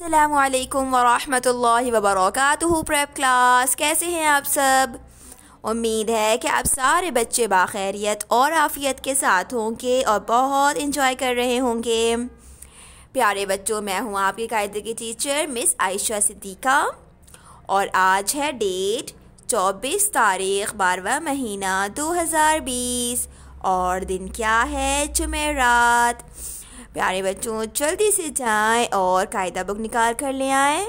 अल्लाम वरहमल वबरक prep class कैसे हैं आप सब उम्मीद है कि आप सारे बच्चे बाखैरियत और आफ़ियत के साथ होंगे और बहुत इंजॉय कर रहे होंगे प्यारे बच्चों मैं हूँ आपके कायदे की टीचर मिस आयशा सिद्दीका और आज है डेट 24 तारीख बारवा महीना 2020 और दिन क्या है जुमेरात प्यारे बच्चों जल्दी से जाएं और कायदा बुक निकाल कर ले आए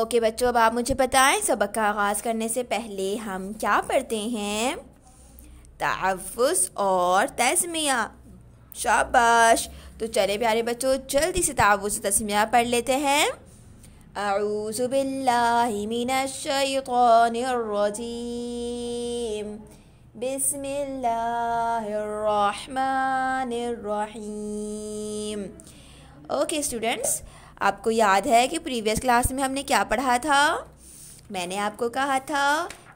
ओके बच्चों अब आप मुझे बताएं सबक का आगाज़ करने से पहले हम क्या पढ़ते हैं तहफ़ और तस्मिया शाबाश तो चले प्यारे बच्चों जल्दी से तहफ़ तस्मिया पढ़ लेते हैं الرجيم बिसमीम ओके स्टूडेंट्स आपको याद है कि प्रीवियस क्लास में हमने क्या पढ़ा था मैंने आपको कहा था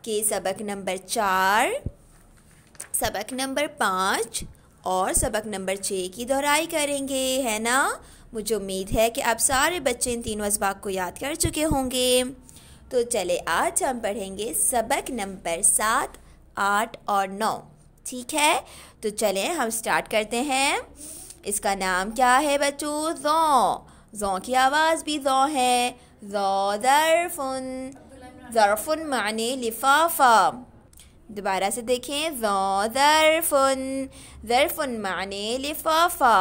कि सबक नंबर चार सबक नंबर पाँच और सबक नंबर छः की दोहराई करेंगे है ना मुझे उम्मीद है कि आप सारे बच्चे इन तीनों इसबाक को याद कर चुके होंगे तो चले आज हम पढ़ेंगे सबक नंबर सात आठ और नौ ठीक है तो चलें हम स्टार्ट करते हैं इसका नाम क्या है बच्चों ज़ो जो की आवाज़ भी जो है जो दरफुन ज़रफुन माने लिफाफा दोबारा से देखें जो दरफुन ज़रफुन माने लिफाफा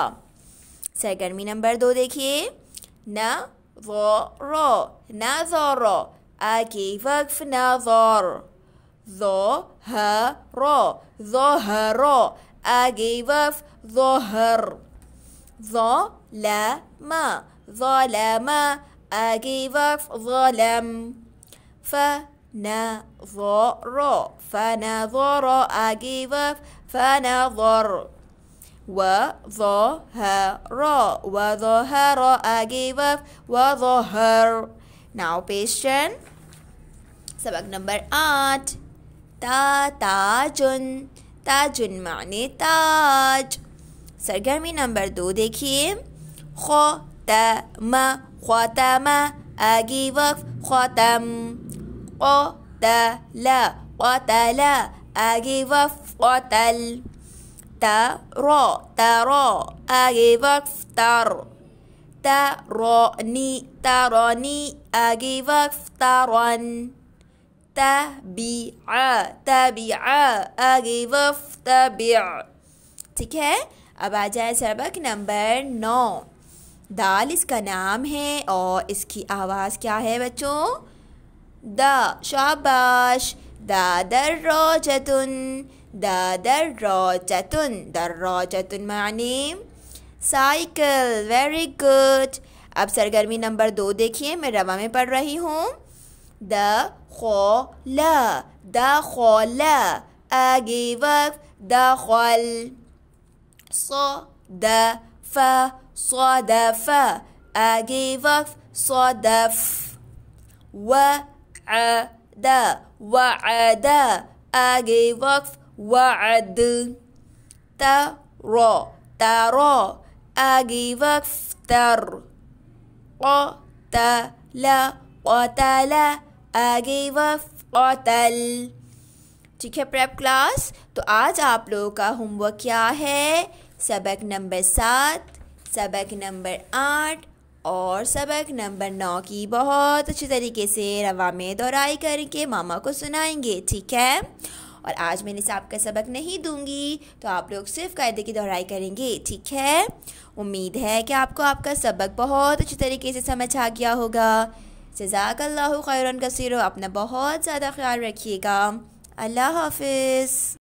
सरगर्मी नंबर दो देखिए न वो रो जो रो आगे वक्फ न ज़ोर ظهر ظهر I gave up ظهر ظلم ظلم I gave up ظلم فنظر فنظر I gave up فنظر وظهر وظهر I gave up وظهر Now patient Sabak number 8 تا تاج تاج معنی تاج سرگرمی نمبر دو دیکھیے ختم ختم اگی وقف ختم قتل قتل اگی وقف قتل ترى را اگی وقف تر تراني تراني اگی وقف ترن आगे वफ ठीक है अब आ जाए सबक नंबर नौ दाल इसका नाम है और इसकी आवाज़ क्या है बच्चों द शाबाश दादर रोजतुन दादर रोजतुन दर रो रोजतुन माने साइकिल वेरी गुड अब सरगर्मी नंबर दो देखिए मैं रवा में पढ़ रही हूँ دخل دخل أجيبك دخل صدف صدف أجي أجيبك صدف وعد وعد أجي أجيبك وعد ترى ترى أجي أجيبك تر قتل قتل आगे वतल ठीक है प्रेप क्लास तो आज आप लोगों का होमवर्क क्या है सबक नंबर सात सबक नंबर आठ और सबक नंबर नौ की बहुत अच्छे तरीके से रवा में दोहराई करके मामा को सुनाएंगे ठीक है और आज मैंने साहब का सबक नहीं दूंगी तो आप लोग सिर्फ कायदे की दोहराई करेंगे ठीक है उम्मीद है कि आपको आपका सबक बहुत अच्छे तरीके से समझ आ गया होगा जजाकल्ला खैरन कसीरो अपना बहुत ज़्यादा ख्याल रखिएगा अल्लाह हाफिज़